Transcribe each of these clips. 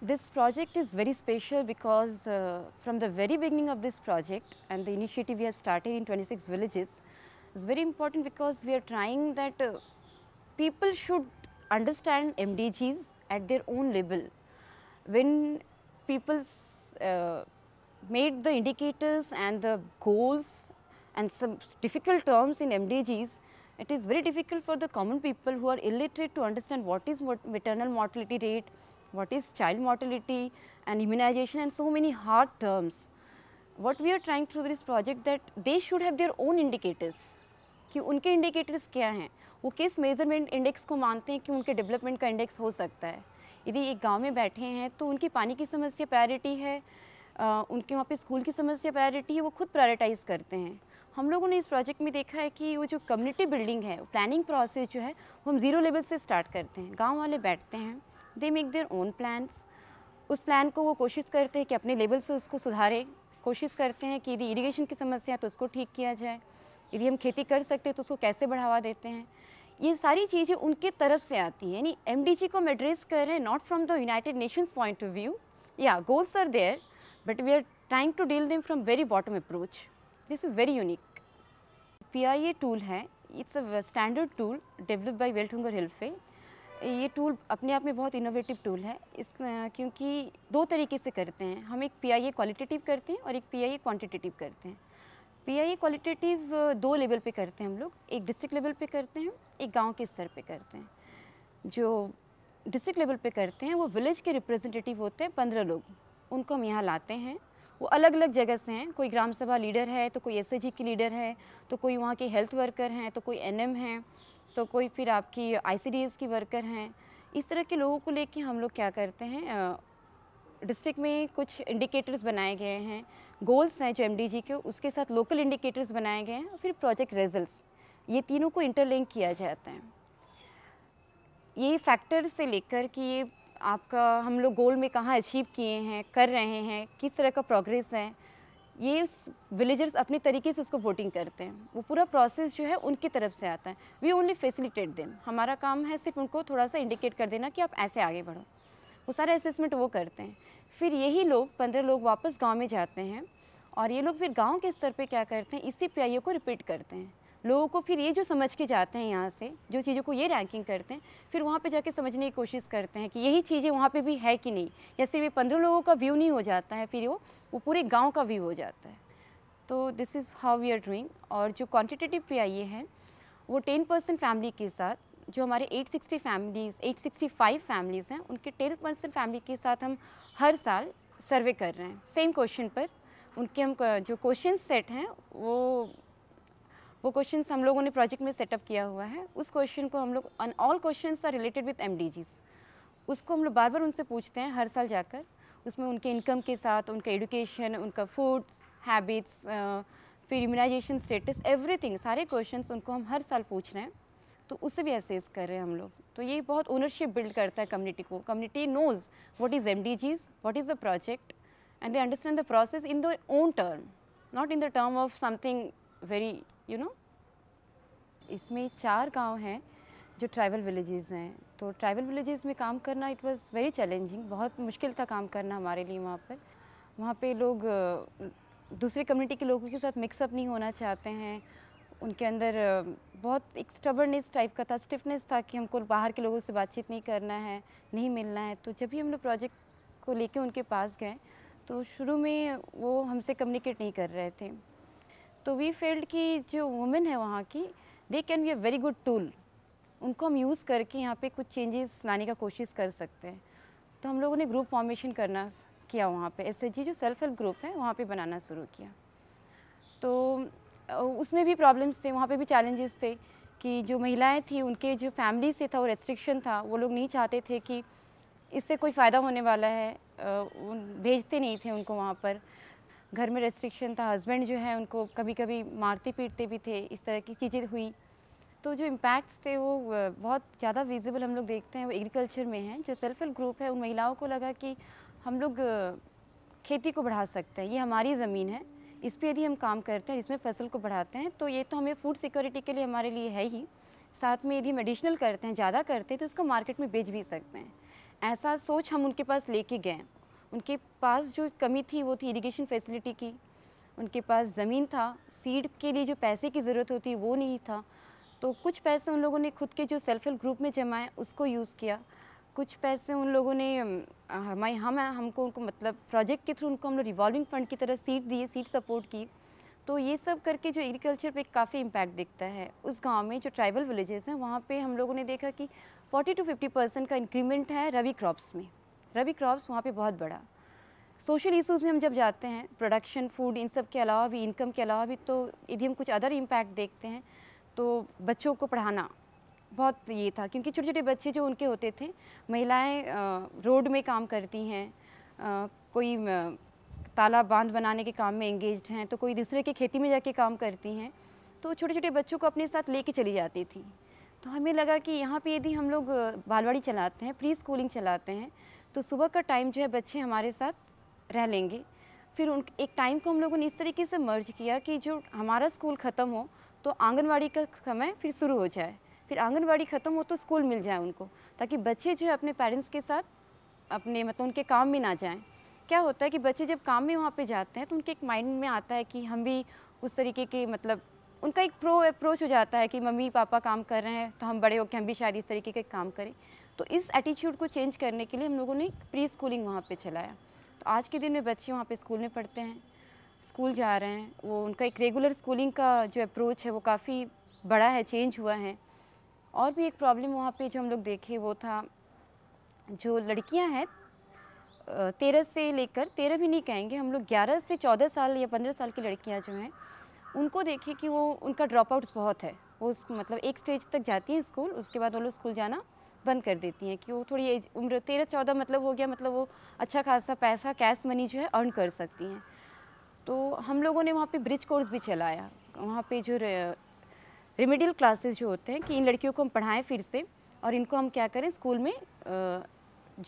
This project is very special because uh, from the very beginning of this project and the initiative we have started in 26 villages, is very important because we are trying that uh, people should understand MDGs at their own level. When people uh, made the indicators and the goals and some difficult terms in MDGs, it is very difficult for the common people who are illiterate to understand what is maternal mortality rate, what is child mortality and immunization and so many hard terms. What we are trying through this project that they should have their own indicators ki unke indicators kya hain wo kis measurement index ko mante hain ki unke development ka index ho sakta hai यदि एक गांव में बैठे हैं तो उनकी पानी की समस्या प्रायोरिटी है आ, उनके वहाँ पे स्कूल की समस्या प्रायोरिटी है वो खुद प्रायोरिटाइज़ करते हैं हम लोगों ने इस प्रोजेक्ट में देखा है कि वो जो कम्युनिटी बिल्डिंग है प्लानिंग प्रोसेस जो है वो हम ज़ीरो लेवल से स्टार्ट करते हैं गांव वाले बैठते हैं they make their own plans उस प्लान को वो कोशिश करते हैं कि अपने लेवल से उसको सुधारें कोशिश करते हैं कि यदि इरीगेशन की समस्या है तो उसको ठीक किया जाए यदि हम खेती कर सकते हैं तो उसको कैसे बढ़ावा देते हैं ये सारी चीज़ें उनके तरफ से आती हैं यानी एम को हम एड्रेस कर रहे हैं not from the United Nations point of view या goals are there but we are trying to deal them from very bottom approach this is very unique P tool है it's a standard tool develop by Welter Helfe ये tool अपने आप में बहुत innovative tool है इस क्योंकि दो तरीके से करते हैं हम एक पी आई क्वालिटेटिव करते हैं और एक पी आई क्वान्टिटेटिव करते हैं पी आई क्वालिटेटिव दो लेवल पे करते हैं हम लोग एक डिस्ट्रिक्ट लेवल पे करते हैं एक गांव के स्तर पे करते हैं जो डिस्ट्रिक्ट लेवल पे करते हैं वो विलेज के रिप्रेजेंटेटिव होते हैं पंद्रह लोग उनको हम यहाँ लाते हैं वो अलग अलग जगह से हैं कोई ग्राम सभा लीडर है तो कोई एस की लीडर है तो कोई वहाँ के हेल्थ वर्कर हैं तो कोई एन है तो कोई फिर आपकी आई की वर्कर हैं इस तरह के लोगों को लेके हम लोग क्या करते हैं डिस्ट्रिक्ट में कुछ इंडिकेटर्स बनाए गए हैं गोल्स हैं जो एम के उसके साथ लोकल इंडिकेटर्स बनाए गए हैं फिर प्रोजेक्ट रिजल्ट ये तीनों को इंटरलिंक किया जाता है ये फैक्टर से लेकर कि ये आपका हम लोग गोल में कहाँ अचीव किए हैं कर रहे हैं किस तरह का प्रोग्रेस है ये विलेजर्स अपने तरीके से उसको वोटिंग करते हैं वो पूरा प्रोसेस जो है उनकी तरफ से आता है वी ओनली फैसिलिटेट देम हमारा काम है सिर्फ उनको थोड़ा सा इंडिकेट कर देना कि आप ऐसे आगे बढ़ो वो सारे असेसमेंट वो करते हैं फिर यही लोग पंद्रह लोग वापस गाँव में जाते हैं और ये लोग फिर गाँव के स्तर पर क्या करते हैं इसी पी को रिपीट करते हैं लोगों को फिर ये जो समझ के जाते हैं यहाँ से जो चीज़ों को ये रैंकिंग करते हैं फिर वहाँ पे जाके समझने की कोशिश करते हैं कि यही चीज़ें वहाँ पे भी है कि नहीं या सिर्फ ये पंद्रह लोगों का व्यू नहीं हो जाता है फिर वो वो पूरे गांव का व्यू हो जाता है तो this is how we are doing और जो क्वान्टिटेटिव पे आई है वो टेन परसेंट फैमिली के साथ जो हमारे sixty families eight sixty five families हैं उनके टेन परसेंट फैमिली के साथ हम हर साल सर्वे कर रहे हैं सेम क्वेश्चन पर उनके हम जो क्वेश्चन सेट हैं वो वो क्वेश्चन हम लोगों ने प्रोजेक्ट में सेटअप किया हुआ है उस क्वेश्चन को हम लोग all question are related with M उसको हम लोग बार बार उनसे पूछते हैं हर साल जाकर उसमें उनके इनकम के साथ उनका एडुकेशन उनका फूड हैबिट्स फिर इम्यूनाइजेशन स्टेटस एवरीथिंग सारे क्वेश्चन उनको हम हर साल पूछ रहे हैं तो उसे भी एसेस कर रहे हैं हम लोग तो ये बहुत ओनरशिप बिल्ड करता है कम्युनिटी को community knows what is M D Gs is the project and they understand the process in the own term not in the term of something very you know इसमें चार गांव हैं जो tribal villages हैं तो tribal villages में काम करना इट वाज वेरी चैलेंजिंग बहुत मुश्किल था काम करना हमारे लिए वहाँ पर वहाँ पे लोग दूसरे कम्युनिटी के लोगों के साथ मिक्सअप नहीं होना चाहते हैं उनके अंदर बहुत एक स्टबर्नेस टाइप का था स्टिफनेस था कि हमको बाहर के लोगों से बातचीत नहीं करना है नहीं मिलना है तो जब भी हम लोग प्रोजेक्ट को लेके उनके पास गए तो शुरू में वो हमसे कम्युनिकेट नहीं कर रहे थे तो वी फील्ड की जो वुमेन है वहाँ की they can be a very good tool उनको हम यूज़ करके यहाँ पे कुछ चेंजेस लाने का कोशिश कर सकते हैं तो हम लोगों ने ग्रुप फॉर्मेशन करना किया वहाँ पे एस जो सेल्फ हेल्प ग्रुप है वहाँ पे बनाना शुरू किया तो उसमें भी प्रॉब्लम्स थे वहाँ पे भी चैलेंजेस थे कि जो महिलाएं थी उनके जो फैमिली से था वो रेस्ट्रिक्शन था वो लोग नहीं चाहते थे कि इससे कोई फ़ायदा होने वाला है भेजते नहीं थे उनको वहाँ पर घर में रेस्ट्रिक्शन था हस्बैंड जो है उनको कभी कभी मारते पीटते भी थे इस तरह की चीज़ें हुई तो जो इम्पैक्ट्स थे वो बहुत ज़्यादा विजिबल हम लोग देखते हैं वो एग्रीकल्चर में हैं जो सेल्फ हेल्प ग्रुप है उन महिलाओं को लगा कि हम लोग खेती को बढ़ा सकते हैं ये हमारी ज़मीन है इस पर यदि हम काम करते हैं इसमें फसल को बढ़ाते हैं तो ये तो हमें फूड सिक्योरिटी के लिए हमारे लिए है ही साथ में यदि हम एडिशनल करते हैं ज़्यादा करते हैं तो इसको मार्केट में बेच भी सकते हैं ऐसा सोच हम उनके पास लेके गए उनके पास जो कमी थी वो थी इरिगेशन फैसिलिटी की उनके पास ज़मीन था सीड के लिए जो पैसे की ज़रूरत होती वो नहीं था तो कुछ पैसे उन लोगों ने खुद के जो सेल्फ हेल्प ग्रुप में जमाए उसको यूज़ किया कुछ पैसे उन लोगों ने हमारे हम हमको उनको मतलब प्रोजेक्ट के थ्रू उनको हम लोग रिवॉल्विंग फंड की तरह सीट दिए सीट सपोर्ट की तो ये सब करके जो एग्रीकल्चर पे काफ़ी इम्पैक्ट दिखता है उस गांव में जो ट्राइबल विलेजेस हैं वहाँ पे हम लोगों ने देखा कि 40 टू 50 परसेंट का इंक्रीमेंट है रवि क्रॉप्स में रबी क्रॉप्स वहाँ पे बहुत बड़ा सोशल इशूज़ में हम जब जाते हैं प्रोडक्शन फूड इन सब के अलावा भी इनकम के अलावा भी तो यदि हम कुछ अदर इम्पैक्ट देखते हैं तो बच्चों को पढ़ाना बहुत ये था क्योंकि छोटे छोटे बच्चे जो उनके होते थे महिलाएं रोड में काम करती हैं कोई ताला बांध बनाने के काम में एंगेज हैं तो कोई दूसरे के खेती में जाके काम करती हैं तो छोटे छोटे बच्चों को अपने साथ लेके चली जाती थी तो हमें लगा कि यहाँ पे यदि हम लोग बालवाड़ी चलाते हैं प्री स्कूलिंग चलाते हैं तो सुबह का टाइम जो है बच्चे हमारे साथ रह लेंगे फिर उन एक टाइम को हम लोगों ने इस तरीके से मर्ज किया कि जो हमारा स्कूल ख़त्म हो तो आंगनवाड़ी का समय फिर शुरू हो जाए फिर आंगनवाड़ी ख़त्म हो तो स्कूल मिल जाए उनको ताकि बच्चे जो है अपने पेरेंट्स के साथ अपने मतलब उनके काम में ना जाएँ क्या होता है कि बच्चे जब काम में वहाँ पर जाते हैं तो उनके एक माइंड में आता है कि हम भी उस तरीके के मतलब उनका एक प्रो अप्रोच हो जाता है कि मम्मी पापा काम कर रहे हैं तो हम बड़े होकर हम भी शायद इस तरीके के काम करें तो इस एटीट्यूड को चेंज करने के लिए हम लोगों ने प्री स्कूलिंग वहाँ पर चलाया तो आज के दिन में बच्चे वहाँ पर स्कूल में पढ़ते हैं स्कूल जा रहे हैं वो उनका एक रेगुलर स्कूलिंग का जो अप्रोच है वो काफ़ी बड़ा है चेंज हुआ है और भी एक प्रॉब्लम वहाँ पे जो हम लोग देखे वो था जो लड़कियाँ हैं तेरह से लेकर तेरह भी नहीं कहेंगे हम लोग ग्यारह से चौदह साल या पंद्रह साल की लड़कियाँ जो हैं उनको देखें कि वो उनका ड्रॉप आउट्स बहुत है वो मतलब एक स्टेज तक जाती हैं स्कूल उसके बाद वो लोग स्कूल जाना बंद कर देती हैं कि वो थोड़ी एज उम्र तेरह चौदह मतलब हो गया मतलब वो अच्छा खासा पैसा कैश मनी जो है अर्न कर सकती हैं तो हम लोगों ने वहाँ पे ब्रिज कोर्स भी चलाया वहाँ पे जो रेमेडियल क्लासेस जो होते हैं कि इन लड़कियों को हम पढ़ाएं फिर से और इनको हम क्या करें स्कूल में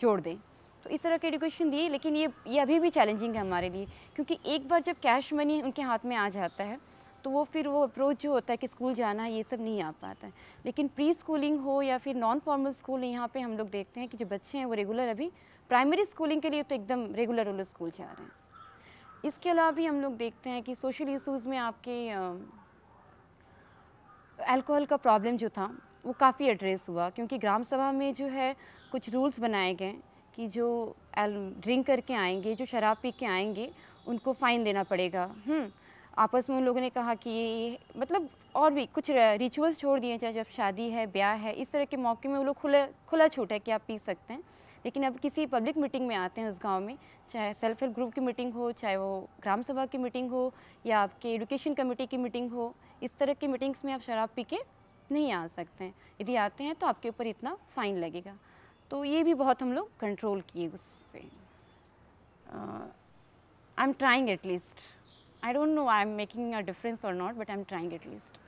जोड़ दें तो इस तरह के एडुकेशन दिए लेकिन ये ये अभी भी चैलेंजिंग है हमारे लिए क्योंकि एक बार जब कैश मनी उनके हाथ में आ जाता है तो वो फिर वो अप्रोच जो होता है कि स्कूल जाना ये सब नहीं आ पाता है लेकिन प्री स्कूलिंग हो या फिर नॉन फॉर्मल स्कूल यहाँ पे हम लोग देखते हैं कि जो बच्चे हैं वो रेगुलर अभी प्राइमरी स्कूलिंग के लिए तो एकदम रेगुलर रोलर स्कूल जा रहे हैं इसके अलावा भी हम लोग देखते हैं कि सोशल इशूज़ में आपके एल्कोहल का प्रॉब्लम जो था वो काफ़ी एड्रेस हुआ क्योंकि ग्राम सभा में जो है कुछ रूल्स बनाए गए कि जो ड्रिंक करके आएंगे जो शराब पी के आएंगे उनको फ़ाइन देना पड़ेगा हम्म, आपस में उन लोगों ने कहा कि ये मतलब और भी कुछ रिचुअल्स छोड़ दिए चाहे जब शादी है ब्याह है इस तरह के मौके में वो लोग खुला खुला छूट है कि आप पी सकते हैं लेकिन अब किसी पब्लिक मीटिंग में आते हैं उस गांव में चाहे सेल्फ हेल्प ग्रुप की मीटिंग हो चाहे वो ग्राम सभा की मीटिंग हो या आपके एडुकेशन कमेटी की मीटिंग हो इस तरह की मीटिंग्स में आप शराब पी के नहीं आ सकते हैं यदि आते हैं तो आपके ऊपर इतना फ़ाइन लगेगा तो ये भी बहुत हम लोग कंट्रोल किए उससे I am trying at least I don't know I'm making a difference or not, but I'm trying at least.